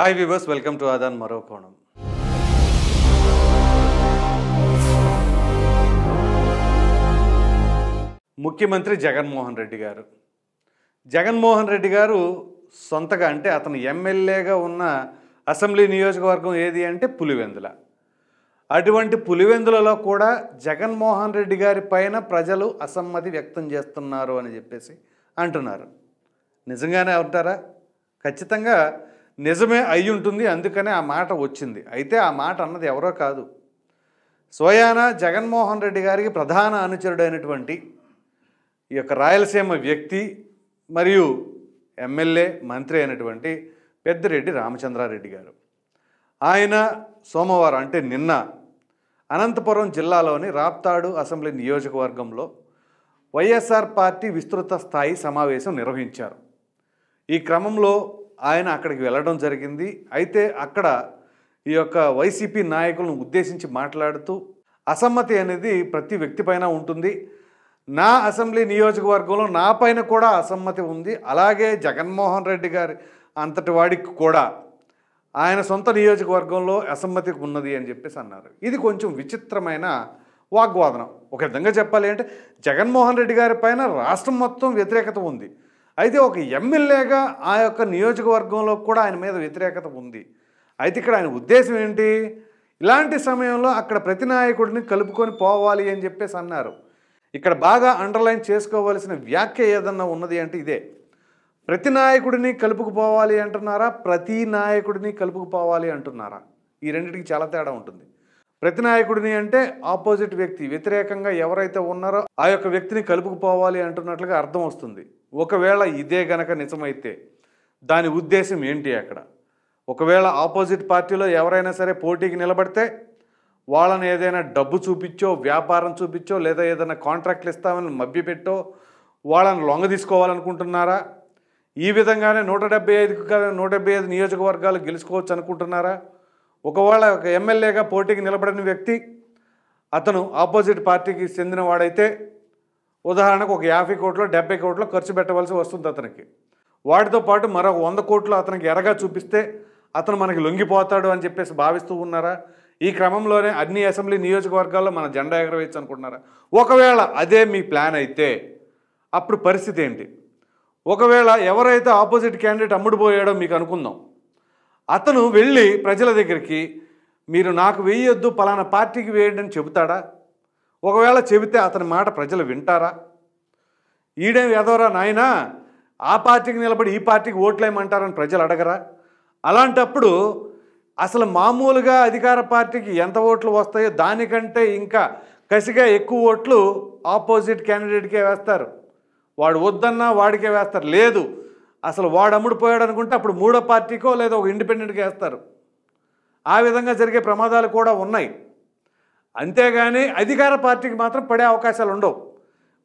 hi viewers welcome to Aadhan మరో కోణం ముఖ్యమంత్రి జగన్మోహన్ రెడ్డి గారు జగన్మోహన్ రెడ్డి గారు సొంతగా అంటే అతను ఎమ్మెల్యేగా ఉన్న అసెంబ్లీ నియోజకవర్గం ఏది అంటే పులివెందుల అటువంటి పులివెందులలో కూడా జగన్మోహన్ రెడ్డి గారి పైన ప్రజలు అసమ్మతి వ్యక్తం చేస్తున్నారు అని చెప్పేసి అంటున్నారు నిజంగానే అంటారా ఖచ్చితంగా నిజమే అయి ఉంటుంది అందుకనే ఆ మాట వచ్చింది అయితే ఆ మాట అన్నది ఎవరో కాదు సోయాన జగన్మోహన్ రెడ్డి గారికి ప్రధాన అనుచరుడైనటువంటి ఈ యొక్క రాయలసీమ వ్యక్తి మరియు ఎమ్మెల్యే మంత్రి అయినటువంటి పెద్దిరెడ్డి రామచంద్రారెడ్డి గారు ఆయన సోమవారం అంటే నిన్న అనంతపురం జిల్లాలోని రాప్తాడు అసెంబ్లీ నియోజకవర్గంలో వైఎస్ఆర్ పార్టీ విస్తృత స్థాయి సమావేశం నిర్వహించారు ఈ క్రమంలో ఆయన అక్కడికి వెళ్ళడం జరిగింది అయితే అక్కడ ఈ యొక్క వైసీపీ నాయకులను ఉద్దేశించి మాట్లాడుతూ అసమ్మతి అనేది ప్రతి వ్యక్తి పైన ఉంటుంది నా అసెంబ్లీ నియోజకవర్గంలో నా పైన కూడా అసమ్మతి ఉంది అలాగే జగన్మోహన్ రెడ్డి గారి అంతటి వాడికి కూడా ఆయన సొంత నియోజకవర్గంలో అసమ్మతి ఉన్నది అని చెప్పేసి అన్నారు ఇది కొంచెం విచిత్రమైన వాగ్వాదనం ఒక విధంగా చెప్పాలి అంటే జగన్మోహన్ రెడ్డి గారి పైన రాష్ట్రం మొత్తం వ్యతిరేకత ఉంది అయితే ఒక ఎమ్మెల్యేగా ఆ యొక్క నియోజకవర్గంలో కూడా ఆయన మీద వ్యతిరేకత ఉంది అయితే ఇక్కడ ఆయన ఉద్దేశం ఏంటి ఇలాంటి సమయంలో అక్కడ ప్రతి నాయకుడిని కలుపుకొని పోవాలి అని చెప్పేసి అన్నారు ఇక్కడ బాగా అండర్లైన్ చేసుకోవాల్సిన వ్యాఖ్య ఏదన్నా ఉన్నది అంటే ఇదే ప్రతి నాయకుడిని కలుపుకుపోవాలి అంటున్నారా ప్రతి నాయకుడిని కలుపుకుపోవాలి అంటున్నారా ఈ రెండింటికి చాలా తేడా ఉంటుంది ప్రతి నాయకుడిని అంటే ఆపోజిట్ వ్యక్తి వ్యతిరేకంగా ఎవరైతే ఉన్నారో ఆ యొక్క వ్యక్తిని కలుపుకుపోవాలి అంటున్నట్లుగా అర్థం వస్తుంది ఒకవేళ ఇదే గనక నిజమైతే దాని ఉద్దేశం ఏంటి అక్కడ ఒకవేళ ఆపోజిట్ పార్టీలో ఎవరైనా సరే పోటీకి నిలబడితే వాళ్ళని ఏదైనా డబ్బు చూపించో వ్యాపారం చూపించో లేదా ఏదైనా కాంట్రాక్ట్లు ఇస్తామని మభ్యపెట్టో వాళ్ళని లొంగ తీసుకోవాలనుకుంటున్నారా ఈ విధంగానే నూట డెబ్బై ఐదుకు నూట డెబ్బై ఐదు నియోజకవర్గాలు గెలుచుకోవచ్చు అనుకుంటున్నారా ఒకవేళ ఒక ఎమ్మెల్యేగా పోటీకి నిలబడిన వ్యక్తి అతను ఆపోజిట్ పార్టీకి చెందినవాడైతే ఉదాహరణకు ఒక యాభై కోట్లు డెబ్బై కోట్లు ఖర్చు పెట్టవలసి వస్తుంది అతనికి వాటితో పాటు మరొక వంద కోట్లు అతనికి ఎరగా చూపిస్తే అతను మనకి లొంగిపోతాడు అని చెప్పేసి భావిస్తూ ఉన్నారా ఈ క్రమంలోనే అన్ని అసెంబ్లీ నియోజకవర్గాల్లో మన జెండా ఎగరవేయచ్చు అనుకుంటున్నారా ఒకవేళ అదే మీ ప్లాన్ అయితే అప్పుడు పరిస్థితి ఏంటి ఒకవేళ ఎవరైతే ఆపోజిట్ క్యాండిడేట్ అమ్ముడుపోయాడో మీకు అనుకుందాం అతను వెళ్ళి ప్రజల దగ్గరికి మీరు నాకు వేయొద్దు పలానా పార్టీకి వేయండి అని చెబుతాడా ఒకవేళ చెబితే అతని మాట ప్రజలు వింటారా ఈడేం ఎదవరా నాయన ఆ పార్టీకి నిలబడి ఈ పార్టీకి ఓట్లేయమంటారని ప్రజలు అడగరా అలాంటప్పుడు అసలు మామూలుగా అధికార పార్టీకి ఎంత ఓట్లు వస్తాయో దానికంటే ఇంకా కసిగా ఎక్కువ ఓట్లు ఆపోజిట్ క్యాండిడేట్కే వేస్తారు వాడు వద్దన్నా వాడికే వేస్తారు లేదు అసలు వాడు అమ్ముడుపోయాడు అనుకుంటే అప్పుడు మూడో పార్టీకో లేదా ఒక ఇండిపెండెంట్గా వేస్తారు ఆ విధంగా జరిగే ప్రమాదాలు కూడా ఉన్నాయి అంతేగాని అధికార పార్టీకి మాత్రం పడే అవకాశాలు ఉండవు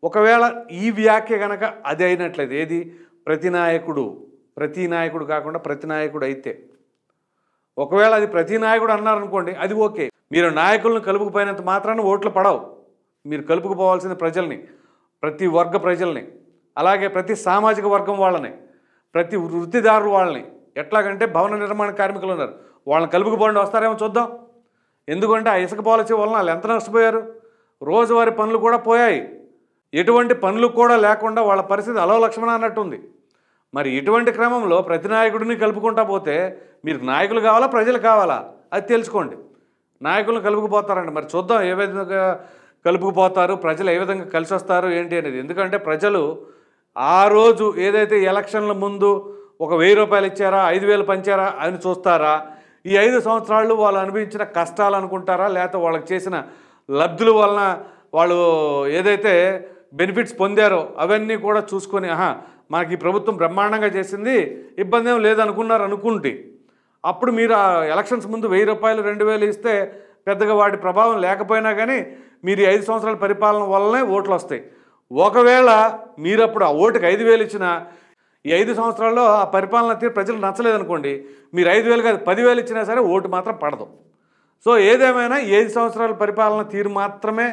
ఒకవేళ ఈ వ్యాఖ్య కనుక అది అయినట్లయితే ఏది ప్రతి నాయకుడు ప్రతి నాయకుడు కాకుండా ప్రతి నాయకుడు అయితే ఒకవేళ అది ప్రతి నాయకుడు అన్నారనుకోండి అది ఓకే మీరు నాయకులను కలుపుకుపోయినంత మాత్రాన ఓట్లు పడవు మీరు కలుపుకుపోవాల్సిన ప్రజల్ని ప్రతి వర్గ ప్రజల్ని అలాగే ప్రతి సామాజిక వర్గం వాళ్ళని ప్రతి వృత్తిదారు వాళ్ళని ఎట్లాగంటే భవన నిర్మాణ కార్మికులు ఉన్నారు వాళ్ళని కలుపుకుపోండి వస్తారేమో చూద్దాం ఎందుకంటే ఆ ఇసుక పాలసీ వలన వాళ్ళు ఎంత నష్టపోయారు రోజువారి పనులు కూడా పోయాయి ఎటువంటి పనులు కూడా లేకుండా వాళ్ళ పరిస్థితి అలో లక్ష్మణ అన్నట్టుంది మరి ఇటువంటి క్రమంలో ప్రతి నాయకుడిని కలుపుకుంటా పోతే మీరు నాయకులు కావాలా ప్రజలు కావాలా అది తెలుసుకోండి నాయకులను కలుపుకుపోతారండి మరి చూద్దాం ఏ విధంగా కలుపుకుపోతారు ప్రజలు ఏ విధంగా కలిసి వస్తారు ఏంటి అనేది ఎందుకంటే ప్రజలు ఆ రోజు ఏదైతే ఎలక్షన్ల ముందు ఒక వెయ్యి రూపాయలు ఇచ్చారా ఐదు వేలు పంచారా అని చూస్తారా ఈ ఐదు సంవత్సరాలు వాళ్ళు అనుభవించిన కష్టాలు అనుకుంటారా లేకపోతే వాళ్ళకి చేసిన లబ్ధుల వలన వాళ్ళు ఏదైతే బెనిఫిట్స్ పొందారో అవన్నీ కూడా చూసుకొని ఆహా మనకి ఈ ప్రభుత్వం బ్రహ్మాండంగా చేసింది ఇబ్బంది ఏం లేదనుకున్నారు అనుకుంటే అప్పుడు మీరు ఆ ఎలక్షన్స్ ముందు వెయ్యి రూపాయలు రెండు వేలు ఇస్తే పెద్దగా వాటి ప్రభావం లేకపోయినా కానీ మీరు ఐదు సంవత్సరాల పరిపాలన వల్లనే ఓట్లు వస్తాయి ఒకవేళ మీరు అప్పుడు ఆ ఓటుకు ఐదు వేలు ఇచ్చినా ఈ ఐదు సంవత్సరాల్లో ఆ పరిపాలన తీరు ప్రజలు నచ్చలేదనుకోండి మీరు ఐదు వేలు కాదు పదివేలు ఇచ్చినా సరే ఓటు మాత్రం పడదు సో ఏదేమైనా ఐదు సంవత్సరాల పరిపాలన తీరు మాత్రమే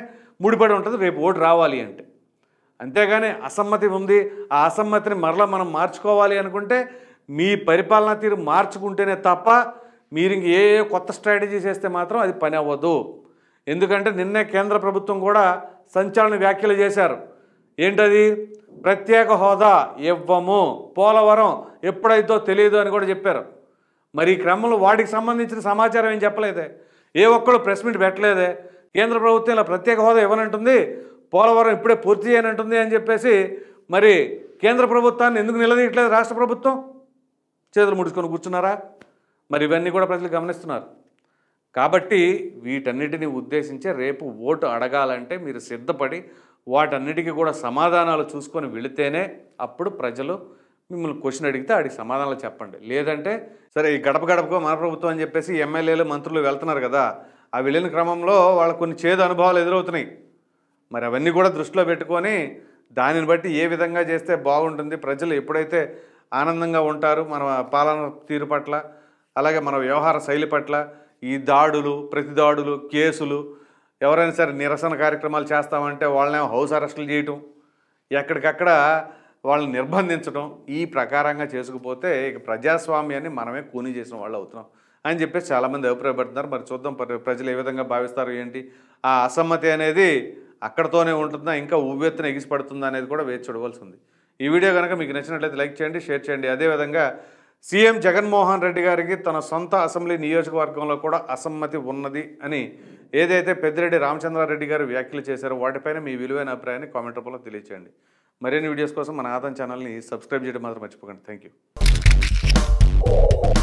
ముడిపడి ఉంటుంది రేపు ఓటు రావాలి అంటే అంతేగాని అసమ్మతి ఉంది ఆ అసమ్మతిని మరలా మనం మార్చుకోవాలి అనుకుంటే మీ పరిపాలన తీరు మార్చుకుంటేనే తప్ప మీరు ఇంక ఏ కొత్త స్ట్రాటజీ చేస్తే మాత్రం అది పని అవ్వదు ఎందుకంటే నిన్నే కేంద్ర ప్రభుత్వం కూడా సంచలన వ్యాఖ్యలు చేశారు ఏంటది ప్రత్యేక హోదా ఇవ్వము పోలవరం ఎప్పుడైతో తెలియదు అని కూడా చెప్పారు మరి ఈ క్రమంలో వాటికి సంబంధించిన సమాచారం ఏం చెప్పలేదే ఏ ఒక్కడు ప్రెస్ మీట్ పెట్టలేదే కేంద్ర ప్రభుత్వం ఇలా ప్రత్యేక హోదా ఇవ్వనంటుంది పోలవరం ఇప్పుడే పూర్తి చేయనంటుంది అని చెప్పేసి మరి కేంద్ర ప్రభుత్వాన్ని ఎందుకు నిలదీయట్లేదు రాష్ట్ర ప్రభుత్వం చేతులు ముడుచుకొని కూర్చున్నారా మరి ఇవన్నీ కూడా ప్రజలు గమనిస్తున్నారు కాబట్టి వీటన్నిటిని ఉద్దేశించే రేపు ఓటు అడగాలంటే మీరు సిద్ధపడి వాటన్నిటికీ కూడా సమాధానాలు చూసుకొని వెళితేనే అప్పుడు ప్రజలు మిమ్మల్ని క్వశ్చన్ అడిగితే అడిగి సమాధానాలు చెప్పండి లేదంటే సరే ఈ గడప గడపగా మన ప్రభుత్వం అని చెప్పేసి ఎమ్మెల్యేలు మంత్రులు వెళ్తున్నారు కదా ఆ వెళ్ళిన క్రమంలో వాళ్ళ కొన్ని చేదు అనుభవాలు ఎదురవుతున్నాయి మరి అవన్నీ కూడా దృష్టిలో పెట్టుకొని దానిని బట్టి ఏ విధంగా చేస్తే బాగుంటుంది ప్రజలు ఎప్పుడైతే ఆనందంగా ఉంటారు మన పాలన తీరు పట్ల అలాగే మన వ్యవహార శైలి పట్ల ఈ దాడులు ప్రతి దాడులు కేసులు ఎవరైనా సరే నిరసన కార్యక్రమాలు చేస్తామంటే వాళ్ళని హౌస్ అరెస్టులు చేయటం ఎక్కడికక్కడ వాళ్ళని నిర్బంధించడం ఈ ప్రకారంగా చేసుకుపోతే ఇక ప్రజాస్వామ్యాన్ని మనమే కూని చేసిన వాళ్ళు అవుతున్నాం అని చెప్పేసి చాలామంది అభిప్రాయపడుతున్నారు మరి చూద్దాం ప్రజలు ఏ విధంగా భావిస్తారు ఏంటి ఆ అసమ్మతి అనేది అక్కడతోనే ఉంటుందా ఇంకా ఉవ్వెత్తున ఎగిసిపడుతుందా అనేది కూడా వేచి చూడవలసి ఉంది ఈ వీడియో కనుక మీకు నచ్చినట్లయితే లైక్ చేయండి షేర్ చేయండి అదేవిధంగా సీఎం జగన్మోహన్ రెడ్డి గారికి తన సొంత అసెంబ్లీ నియోజకవర్గంలో కూడా అసమ్మతి ఉన్నది అని ఏదైతే పెద్దిరెడ్డి రామచంద్రారెడ్డి గారు వ్యాఖ్యలు చేశారో వాటిపైన మీ విలువైన అభిప్రాయాన్ని కామెంట్ రూపంలో తెలియచేయండి మరిన్ని వీడియోస్ కోసం మన ఆదాం ఛానల్ని సబ్స్క్రైబ్ చేయడం మాత్రం మర్చిపోకండి థ్యాంక్ యూ